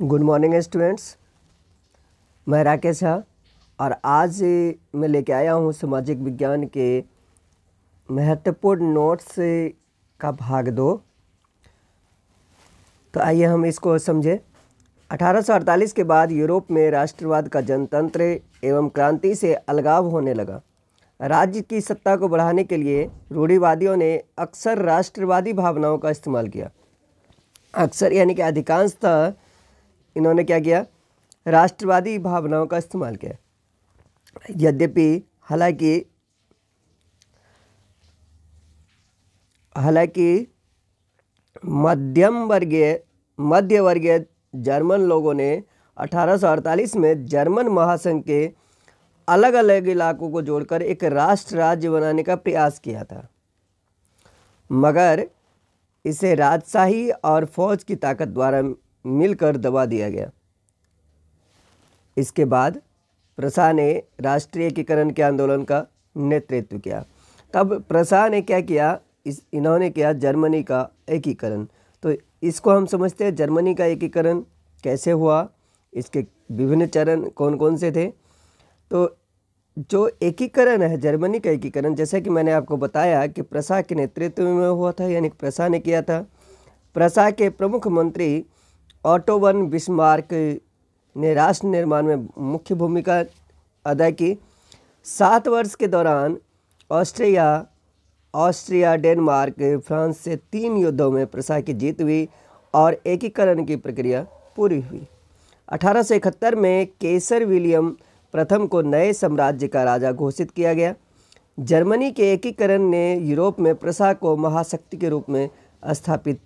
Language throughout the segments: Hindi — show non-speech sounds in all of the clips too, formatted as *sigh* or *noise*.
गुड मॉर्निंग स्टूडेंट्स मैं राकेश हाँ और आज मैं लेके आया हूँ सामाजिक विज्ञान के महत्वपूर्ण नोट्स का भाग दो तो आइए हम इसको समझें 1848 के बाद यूरोप में राष्ट्रवाद का जनतंत्र एवं क्रांति से अलगाव होने लगा राज्य की सत्ता को बढ़ाने के लिए रूढ़ीवादियों ने अक्सर राष्ट्रवादी भावनाओं का इस्तेमाल किया अक्सर यानी कि अधिकांशतः इन्होंने क्या किया राष्ट्रवादी भावनाओं का इस्तेमाल किया यद्यपि हालांकि हालांकि मध्यम वर्गीय मध्य वर्गीय जर्मन लोगों ने 1848 में जर्मन महासंघ के अलग अलग इलाकों को जोड़कर एक राष्ट्र राज्य बनाने का प्रयास किया था मगर इसे राजशाही और फौज की ताकत द्वारा मिलकर दबा दिया गया इसके बाद प्रसा ने राष्ट्रीय एकीकरण के आंदोलन का नेतृत्व किया तब प्रसा ने क्या किया इस इन्होंने किया जर्मनी का एकीकरण तो इसको हम समझते हैं जर्मनी का एकीकरण कैसे हुआ इसके विभिन्न चरण कौन कौन से थे तो जो एकीकरण है जर्मनी का एकीकरण जैसे कि मैंने आपको बताया कि प्रसा के नेतृत्व में हुआ था यानी प्रसा ने किया था प्रसा के प्रमुख मंत्री ऑटोवन बिस्मार्क ने राष्ट्र निर्माण में मुख्य भूमिका अदा की सात वर्ष के दौरान ऑस्ट्रिया ऑस्ट्रिया डेनमार्क फ्रांस से तीन युद्धों में प्रसा की जीत हुई और एकीकरण की प्रक्रिया पूरी हुई अठारह में केसर विलियम प्रथम को नए साम्राज्य का राजा घोषित किया गया जर्मनी के एकीकरण ने यूरोप में प्रसा को महाशक्ति के रूप में स्थापित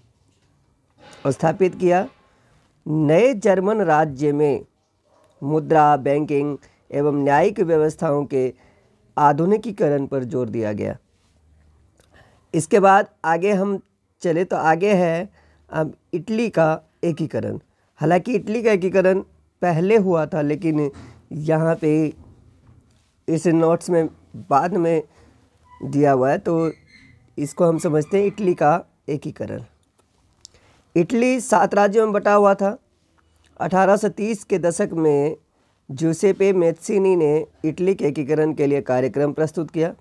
स्थापित किया नए जर्मन राज्य में मुद्रा बैंकिंग एवं न्यायिक व्यवस्थाओं के आधुनिकीकरण पर जोर दिया गया इसके बाद आगे हम चले तो आगे है अब इटली का एकीकरण हालांकि इटली का एकीकरण पहले हुआ था लेकिन यहाँ पे इस नोट्स में बाद में दिया हुआ है तो इसको हम समझते हैं इटली का एकीकरण इटली सात राज्यों में बटा हुआ था 1830 के दशक में जोसेपे मेत्सिनी ने इटली के एकीकरण के लिए कार्यक्रम प्रस्तुत किया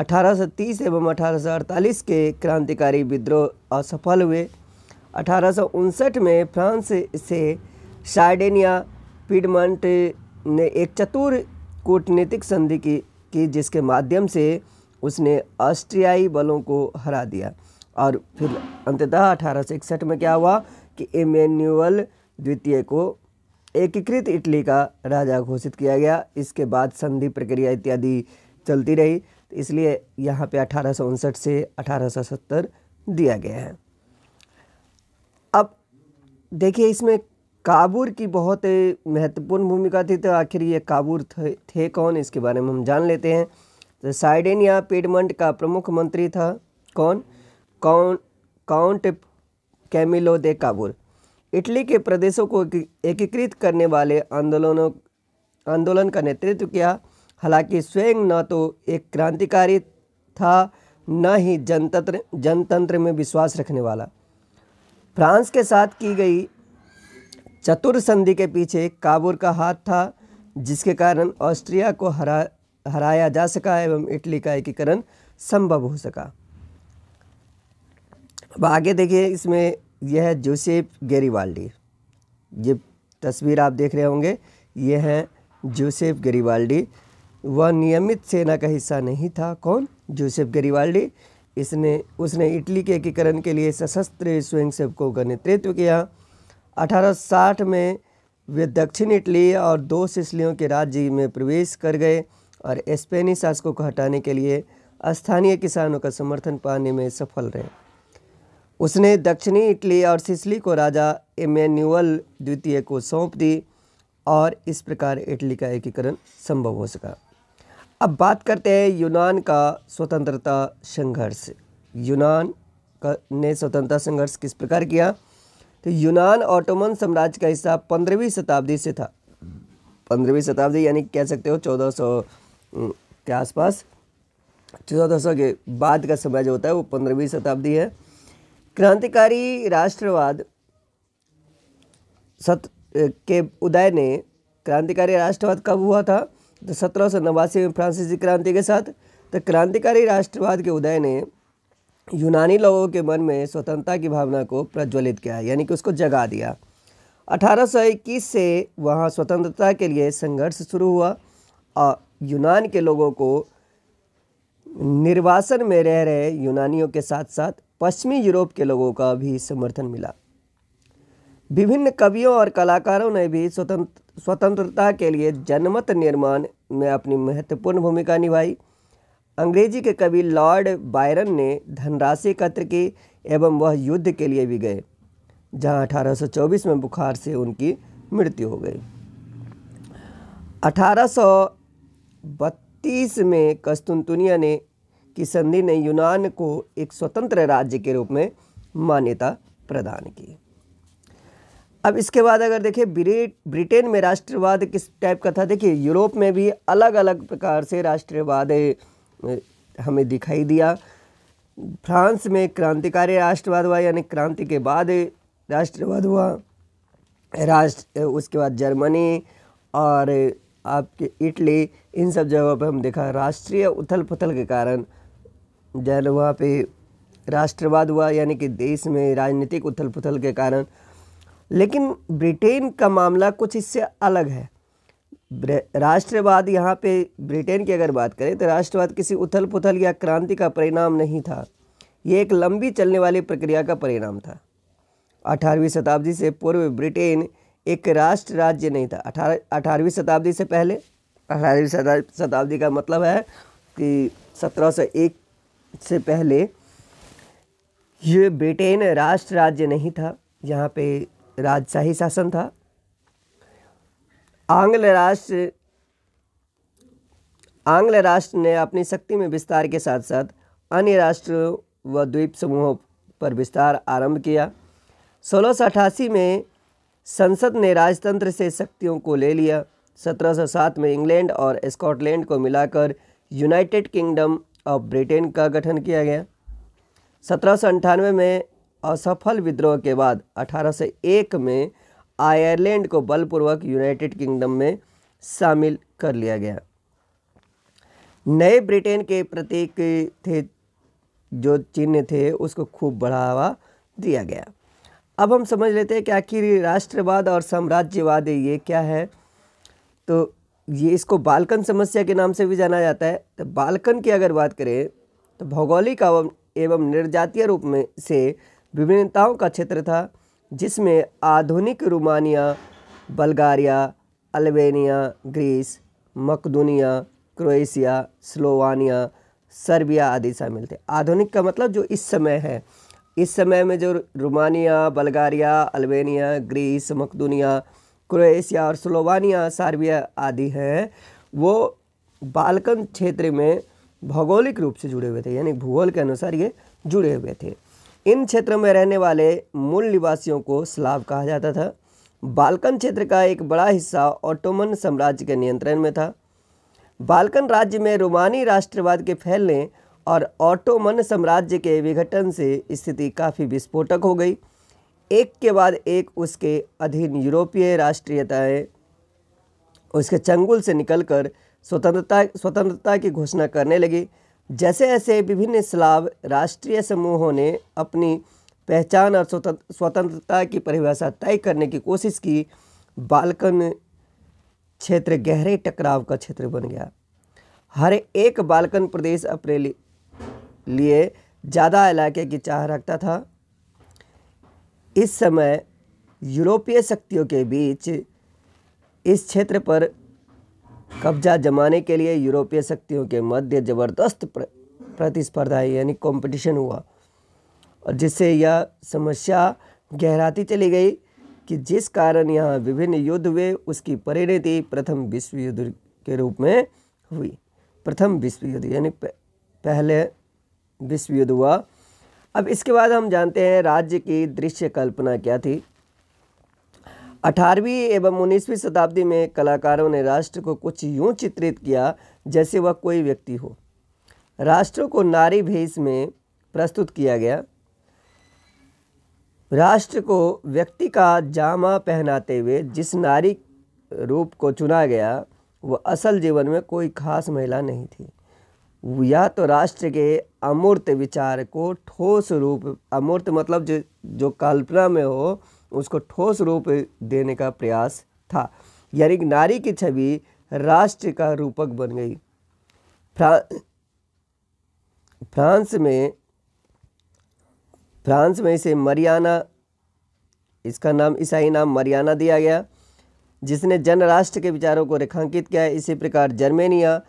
1830 एवं 1848 के क्रांतिकारी विद्रोह असफल हुए अठारह में फ्रांस से शार्डेनिया पिडमंट ने एक चतुर कूटनीतिक संधि की, की जिसके माध्यम से उसने ऑस्ट्रियाई बलों को हरा दिया और फिर अंततः अठारह में क्या हुआ कि इमेन्यूअल द्वितीय को एकीकृत इटली का राजा घोषित किया गया इसके बाद संधि प्रक्रिया इत्यादि चलती रही इसलिए यहाँ पे अठारह से अठारह दिया गया है अब देखिए इसमें काबुर की बहुत महत्वपूर्ण भूमिका थी तो आखिर ये काबुर थे, थे कौन इसके बारे में हम जान लेते हैं तो साइडेनिया पेडमंड का प्रमुख मंत्री था कौन count count Camillo de Cavour Italy के प्रदेशों को एकीकृत करने वाले आंदोलनों आंदोलन का नेतृत्व किया हालांकि स्वयं न तो एक क्रांतिकारी था न ही जनतंत्र जनतंत्र में विश्वास रखने वाला फ्रांस के साथ की गई चतुर संधि के पीछे काबुल का हाथ था जिसके कारण ऑस्ट्रिया को हरा हराया जा सका एवं इटली का एकीकरण संभव हो सका अब आगे देखिए इसमें यह है जोसेफ गेरीवाल्डी ये तस्वीर आप देख रहे होंगे ये हैं जोसेफ गेरीवाल्डी वह नियमित सेना का हिस्सा नहीं था कौन जोसेफ गेरीवाल्डी इसने उसने इटली के एकीकरण के लिए सशस्त्र स्वयंसेवकों का नेतृत्व किया 1860 में वे दक्षिण इटली और दो सिसलियों के राज्य में प्रवेश कर गए और स्पेनी शासकों को हटाने के लिए स्थानीय किसानों का समर्थन पाने में सफल रहे उसने दक्षिणी इटली और सिसली को राजा इमेन्यूअल द्वितीय को सौंप दी और इस प्रकार इटली का एकीकरण संभव हो सका अब बात करते हैं यूनान का स्वतंत्रता संघर्ष यूनान का ने स्वतंत्रता संघर्ष किस प्रकार किया तो यूनान ऑटोमन साम्राज्य का हिस्सा पंद्रहवीं शताब्दी से था पंद्रहवीं शताब्दी यानी कह सकते हो चौदह सौ के आसपास चौदह सौ के बाद का समय जो होता है वो पंद्रहवीं शताब्दी है क्रांतिकारी राष्ट्रवाद सत के उदय ने क्रांतिकारी राष्ट्रवाद कब हुआ था तो सत्रह सौ नवासी में फ्रांसीसी क्रांति के साथ तो क्रांतिकारी राष्ट्रवाद के उदय ने यूनानी लोगों के मन में स्वतंत्रता की भावना को प्रज्वलित किया यानी कि उसको जगा दिया 1821 से वहाँ स्वतंत्रता के लिए संघर्ष शुरू हुआ और यूनान के लोगों को निर्वासन में रह रहे यूनानियों के साथ साथ पश्चिमी यूरोप के लोगों का भी समर्थन मिला विभिन्न कवियों और कलाकारों ने भी स्वतंत्र स्वतंत्रता के लिए जनमत निर्माण में अपनी महत्वपूर्ण भूमिका निभाई अंग्रेजी के कवि लॉर्ड बायरन ने धनराशि एकत्र की एवं वह युद्ध के लिए भी गए जहां 1824 में बुखार से उनकी मृत्यु हो गई 1832 में कस्तुनतुनिया ने कि संधि ने यूनान को एक स्वतंत्र राज्य के रूप में मान्यता प्रदान की अब इसके बाद अगर देखें ब्रिटेन में राष्ट्रवाद किस टाइप का था देखिए यूरोप में भी अलग अलग प्रकार से राष्ट्रवाद हमें दिखाई दिया फ्रांस में क्रांतिकारी राष्ट्रवाद हुआ यानी क्रांति के बाद राष्ट्रवाद हुआ राष्ट्र उसके बाद जर्मनी और आपके इटली इन सब जगहों पर हम देखा राष्ट्रीय उथल पुथल के कारण जैन वहाँ पे राष्ट्रवाद हुआ यानी कि देश में राजनीतिक उथल पुथल के कारण लेकिन ब्रिटेन का मामला कुछ इससे अलग है राष्ट्रवाद यहाँ पे ब्रिटेन की अगर बात करें तो राष्ट्रवाद किसी उथल पुथल या क्रांति का परिणाम नहीं था ये एक लंबी चलने वाली प्रक्रिया का परिणाम था अठारहवीं शताब्दी से पूर्व ब्रिटेन एक राष्ट्र राज्य नहीं था अठारह अठारहवीं शताब्दी से पहले अठारहवीं शताब्दी का मतलब है कि सत्रह सौ एक से पहले ये ब्रिटेन राष्ट्र राज्य नहीं था यहाँ पे राजशाही शासन था आंग्ल राष्ट्र आंग्ल राष्ट्र ने अपनी शक्ति में विस्तार के साथ साथ अन्य राष्ट्रों व द्वीप समूहों पर विस्तार आरंभ किया सोलह में संसद ने राजतंत्र से शक्तियों को ले लिया 1707 में इंग्लैंड और स्कॉटलैंड को मिलाकर यूनाइटेड किंगडम ऑफ ब्रिटेन का गठन किया गया सत्रह में असफल विद्रोह के बाद अठारह में आयरलैंड को बलपूर्वक यूनाइटेड किंगडम में शामिल कर लिया गया नए ब्रिटेन के प्रतीक थे जो चिन्ह थे उसको खूब बढ़ावा दिया गया अब हम समझ लेते हैं कि आखिर राष्ट्रवाद और साम्राज्यवाद ये क्या है तो ये इसको बालकन समस्या के नाम से भी जाना जाता है तो बालकन की अगर बात करें तो भौगोलिक एवं एवं निर्जातीय रूप में से विभिन्नताओं का क्षेत्र था जिसमें आधुनिक रोमानिया बल्गारिया अल्बेनिया ग्रीस मकदूनिया क्रोएशिया स्लोवानिया सर्बिया आदि शामिल थे आधुनिक का मतलब जो इस समय है इस समय में जो रोमानिया बल्गारिया अल्बेनिया ग्रीस मकदूनिया क्रोएशिया और स्लोवानिया सार्बिया आदि हैं वो बालकन क्षेत्र में भौगोलिक रूप से जुड़े हुए थे यानी भूगोल के अनुसार ये जुड़े हुए थे इन क्षेत्रों में रहने वाले मूल निवासियों को स्लाव कहा जाता था बालकन क्षेत्र का एक बड़ा हिस्सा ऑटोमन साम्राज्य के नियंत्रण में था बालकन राज्य में रोमानी राष्ट्रवाद के फैलने और ऑटोमन साम्राज्य के विघटन से स्थिति काफ़ी विस्फोटक हो गई एक के बाद एक उसके अधीन यूरोपीय राष्ट्रीयताएँ उसके चंगुल से निकलकर स्वतंत्रता स्वतंत्रता की घोषणा करने लगी जैसे ऐसे विभिन्न स्लाव राष्ट्रीय समूहों ने अपनी पहचान और स्वतंत्रता की परिभाषा तय करने की कोशिश की बालकन क्षेत्र गहरे टकराव का क्षेत्र बन गया हर एक बालकन प्रदेश अपने लिए ज़्यादा इलाके की चाह रखता था इस समय यूरोपीय शक्तियों के बीच इस क्षेत्र पर कब्जा जमाने के लिए यूरोपीय शक्तियों के मध्य ज़बरदस्त प्रतिस्पर्धा यानी कंपटीशन हुआ और जिससे यह समस्या गहराती चली गई कि जिस कारण यहाँ विभिन्न युद्ध हुए उसकी परिणति प्रथम विश्व युद्ध के रूप में हुई प्रथम विश्व युद्ध यानी पहले विश्व युद्ध हुआ अब इसके बाद हम जानते हैं राज्य की दृश्य कल्पना क्या थी अठारहवीं एवं उन्नीसवीं शताब्दी में कलाकारों ने राष्ट्र को कुछ यूं चित्रित किया जैसे वह कोई व्यक्ति हो राष्ट्रों को नारी भेष में प्रस्तुत किया गया राष्ट्र को व्यक्ति का जामा पहनाते हुए जिस नारी रूप को चुना गया वह असल जीवन में कोई खास महिला नहीं थी या तो राष्ट्र के अमूर्त विचार को ठोस रूप अमूर्त मतलब जो जो कल्पना में हो उसको ठोस रूप देने का प्रयास था यानी नारी की छवि राष्ट्र का रूपक बन गई फ्रा फ्रांस में फ्रांस में इसे मरियाना इसका नाम ईसाई नाम मरियाना दिया गया जिसने जन राष्ट्र के विचारों को रेखांकित किया इसी प्रकार जर्मेनिया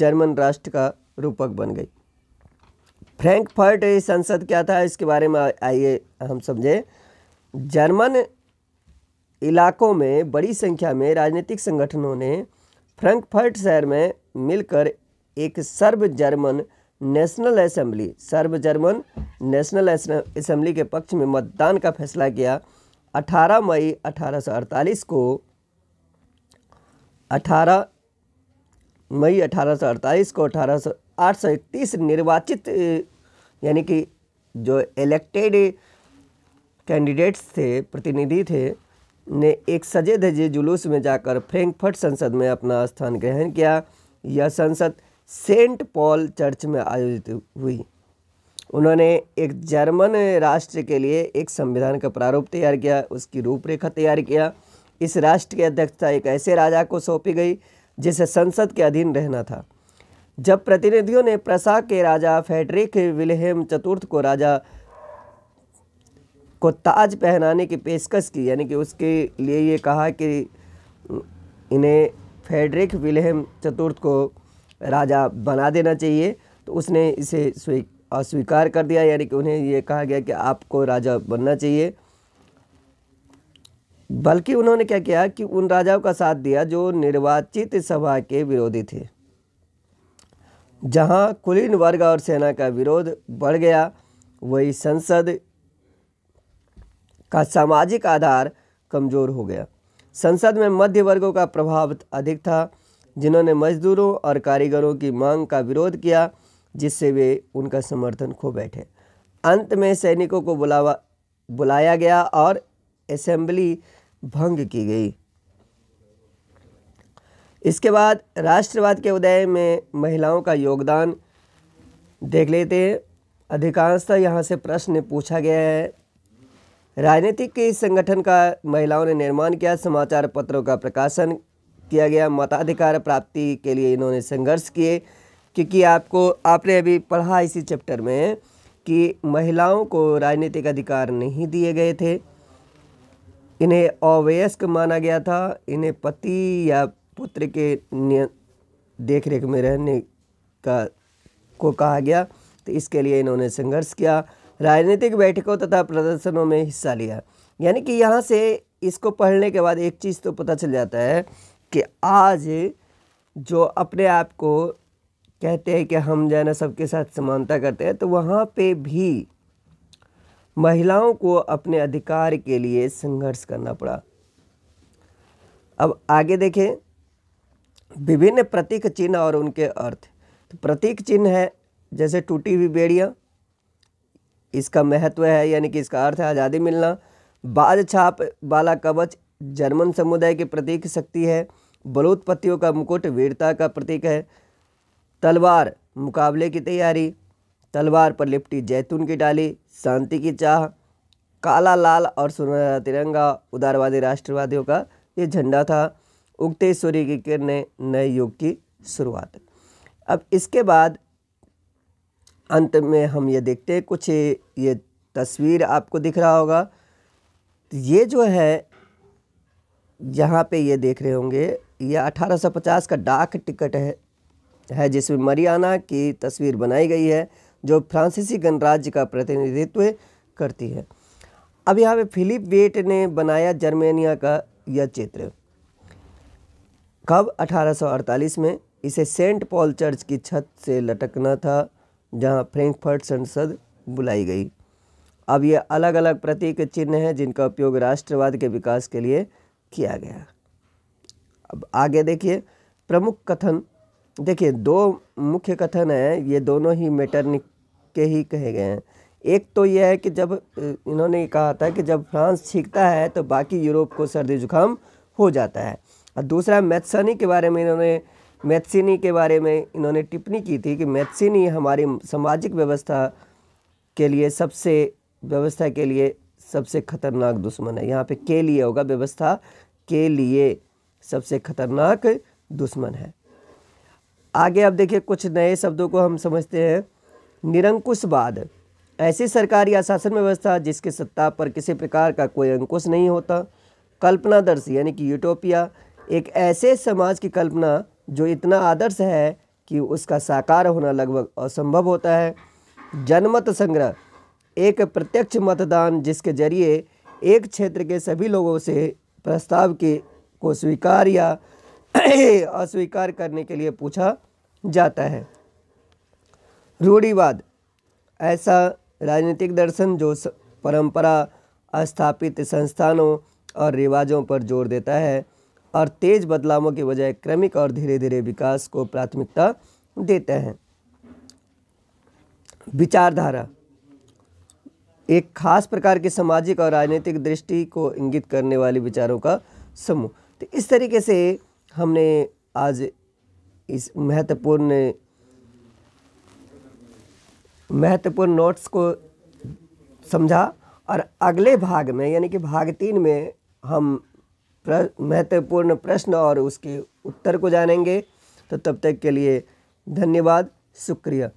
जर्मन राष्ट्र का रूपक बन गई फ्रैंकफर्ट संसद क्या था इसके बारे में आइए हम समझें जर्मन इलाकों में बड़ी संख्या में राजनीतिक संगठनों ने फ्रैंकफर्ट शहर में मिलकर एक सर्व जर्मन नेशनल असेंबली सर्व जर्मन नेशनल असेंबली के पक्ष में मतदान का फैसला किया 18 मई 1848 को 18 मई 1848 को आठ सौ इकतीस निर्वाचित यानी कि जो इलेक्टेड कैंडिडेट्स थे प्रतिनिधि थे ने एक सजे धजे जुलूस में जाकर फ्रैंकफर्ट संसद में अपना स्थान ग्रहण किया यह संसद सेंट पॉल चर्च में आयोजित हुई उन्होंने एक जर्मन राष्ट्र के लिए एक संविधान का प्रारूप तैयार किया उसकी रूपरेखा तैयार किया इस राष्ट्र की अध्यक्षता एक ऐसे राजा को सौंपी गई जिसे संसद के अधीन रहना था जब प्रतिनिधियों ने प्रसा के राजा फेडरिक विलहेम चतुर्थ को राजा को ताज पहनाने की पेशकश की यानी कि उसके लिए ये कहा कि इन्हें फेडरिक विलहेम चतुर्थ को राजा बना देना चाहिए तो उसने इसे स्वी अस्वीकार कर दिया यानी कि उन्हें ये कहा गया कि आपको राजा बनना चाहिए बल्कि उन्होंने क्या किया कि उन राजाओं का साथ दिया जो निर्वाचित सभा के विरोधी थे जहां कुलीन वर्ग और सेना का विरोध बढ़ गया वही संसद का सामाजिक आधार कमज़ोर हो गया संसद में मध्य वर्गों का प्रभाव अधिक था जिन्होंने मजदूरों और कारीगरों की मांग का विरोध किया जिससे वे उनका समर्थन खो बैठे अंत में सैनिकों को बुलावा बुलाया गया और असेंबली भंग की गई इसके बाद राष्ट्रवाद के उदय में महिलाओं का योगदान देख लेते हैं अधिकांशतः यहाँ से प्रश्न पूछा गया है राजनीतिक के संगठन का महिलाओं ने निर्माण किया समाचार पत्रों का प्रकाशन किया गया मताधिकार प्राप्ति के लिए इन्होंने संघर्ष किए क्योंकि आपको आपने अभी पढ़ा इसी चैप्टर में कि महिलाओं को राजनीतिक अधिकार नहीं दिए गए थे इन्हें अवयस्क माना गया था इन्हें पति या पुत्र के देख रेख में रहने का को कहा गया तो इसके लिए इन्होंने संघर्ष किया राजनीतिक बैठकों तथा प्रदर्शनों में हिस्सा लिया यानी कि यहाँ से इसको पढ़ने के बाद एक चीज़ तो पता चल जाता है कि आज जो अपने आप को कहते हैं कि हम जो है ना सबके साथ समानता करते हैं तो वहाँ पे भी महिलाओं को अपने अधिकार के लिए संघर्ष करना पड़ा अब आगे देखें विभिन्न प्रतीक चिन्ह और उनके अर्थ तो प्रतीक चिन्ह है जैसे टूटी हुई बेड़ियाँ इसका महत्व है यानी कि इसका अर्थ है आज़ादी मिलना बाज छाप वाला कवच जर्मन समुदाय के प्रतीक शक्ति है बलूत पत्तियों का मुकुट वीरता का प्रतीक है तलवार मुकाबले की तैयारी तलवार पर लिपटी जैतून की डाली शांति की चाह काला लाल और सुनहरा तिरंगा उदारवादी राष्ट्रवादियों का ये झंडा था उगते सूर्य की किरणें नए युग की शुरुआत अब इसके बाद अंत में हम ये देखते हैं कुछ ये तस्वीर आपको दिख रहा होगा ये जो है यहाँ पे ये देख रहे होंगे ये 1850 का डाक टिकट है है जिसमें मरियाना की तस्वीर बनाई गई है जो फ्रांसीसी गणराज्य का प्रतिनिधित्व करती है अब यहाँ पे फिलिप वेट ने बनाया जर्मेनिया का यह चित्र कब 1848 में इसे सेंट पॉल चर्च की छत से लटकना था जहां फ्रैंकफर्ट संसद बुलाई गई अब ये अलग अलग प्रतीक चिन्ह हैं जिनका उपयोग राष्ट्रवाद के विकास के लिए किया गया अब आगे देखिए प्रमुख कथन देखिए दो मुख्य कथन हैं ये दोनों ही मेटरनिक के ही कहे गए हैं एक तो यह है कि जब इन्होंने कहा था कि जब फ्रांस छींकता है तो बाकी यूरोप को सर्दी जुकाम हो जाता है और दूसरा मैथसनी के बारे में इन्होंने मैथसिनी के बारे में इन्होंने टिप्पणी की थी कि मैथसिनी हमारी सामाजिक व्यवस्था के लिए सबसे व्यवस्था के लिए सबसे खतरनाक दुश्मन है यहाँ पे के लिए होगा व्यवस्था के लिए सबसे खतरनाक दुश्मन है आगे आप देखिए कुछ नए शब्दों को हम समझते हैं निरंकुशवाद ऐसी सरकार या शासन व्यवस्था जिसके सत्ता पर किसी प्रकार का कोई अंकुश नहीं होता कल्पनादर्शी यानी कि यूटोपिया एक ऐसे समाज की कल्पना जो इतना आदर्श है कि उसका साकार होना लगभग असंभव होता है जनमत संग्रह एक प्रत्यक्ष मतदान जिसके जरिए एक क्षेत्र के सभी लोगों से प्रस्ताव के को स्वीकार या *clears throat* अस्वीकार करने के लिए पूछा जाता है रूढ़ीवाद ऐसा राजनीतिक दर्शन जो परंपरा स्थापित संस्थानों और रिवाजों पर जोर देता है और तेज बदलावों के बजाय क्रमिक और धीरे धीरे विकास को प्राथमिकता देते हैं विचारधारा एक खास प्रकार के सामाजिक और राजनीतिक दृष्टि को इंगित करने वाले विचारों का समूह तो इस तरीके से हमने आज इस महत्वपूर्ण महत्वपूर्ण नोट्स को समझा और अगले भाग में यानी कि भाग तीन में हम महत्वपूर्ण प्रश्न और उसके उत्तर को जानेंगे तो तब तक के लिए धन्यवाद शुक्रिया